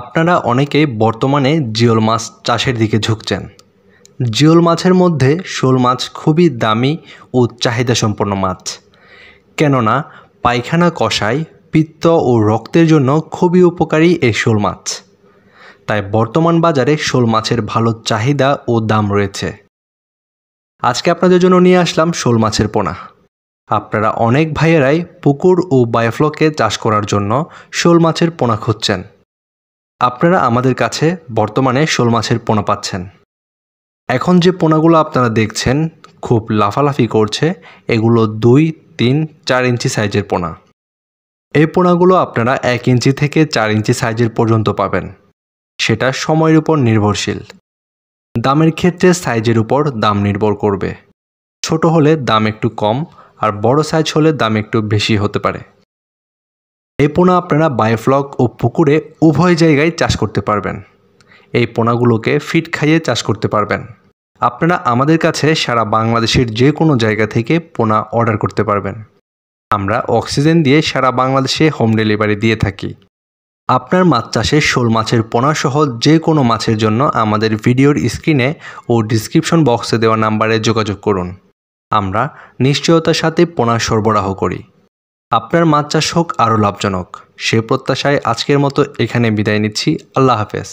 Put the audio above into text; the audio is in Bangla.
আপনারা অনেকে বর্তমানে জিওল মাছ চাষের দিকে ঝুঁকছেন জিওল মাছের মধ্যে শোল মাছ খুবই দামি ও চাহিদা সম্পন্ন মাছ কেননা পায়খানা কষাই পিত্ত ও রক্তের জন্য খুবই উপকারী এই শোল মাছ তাই বর্তমান বাজারে শোল মাছের ভালো চাহিদা ও দাম রয়েছে আজকে আপনাদের জন্য নিয়ে আসলাম শোল মাছের পোনা আপনারা অনেক ভাইয়েরাই পুকুর ও বায়োফ্লকে চাষ করার জন্য শোল মাছের পোনা খুঁজছেন আপনারা আমাদের কাছে বর্তমানে শোল মাছের পোনা পাচ্ছেন এখন যে পোনাগুলো আপনারা দেখছেন খুব লাফালাফি করছে এগুলো দুই তিন চার ইঞ্চি সাইজের পোনা এই পোনাগুলো আপনারা এক ইঞ্চি থেকে চার ইঞ্চি সাইজের পর্যন্ত পাবেন সেটা সময়ের উপর নির্ভরশীল দামের ক্ষেত্রে সাইজের উপর দাম নির্ভর করবে ছোট হলে দাম একটু কম আর বড় সাইজ হলে দাম একটু বেশি হতে পারে এই পোনা আপনারা বায়োফ্লক ও পুকুরে উভয় জায়গায় চাষ করতে পারবেন এই পোনাগুলোকে ফিট খাইয়ে চাষ করতে পারবেন আপনারা আমাদের কাছে সারা বাংলাদেশের যে কোনো জায়গা থেকে পোনা অর্ডার করতে পারবেন আমরা অক্সিজেন দিয়ে সারা বাংলাদেশে হোম ডেলিভারি দিয়ে থাকি আপনার মাছ চাষে শোল মাছের পোনা সহ যে কোনো মাছের জন্য আমাদের ভিডিওর স্ক্রিনে ও ডিসক্রিপশন বক্সে দেওয়া নাম্বারে যোগাযোগ করুন আমরা নিশ্চয়তার সাথে পোনা সরবরাহ করি আপনার মাছ চাষ হোক আরও লাভজনক সে প্রত্যাশায় আজকের মতো এখানে বিদায় নিচ্ছি আল্লাহ হাফেজ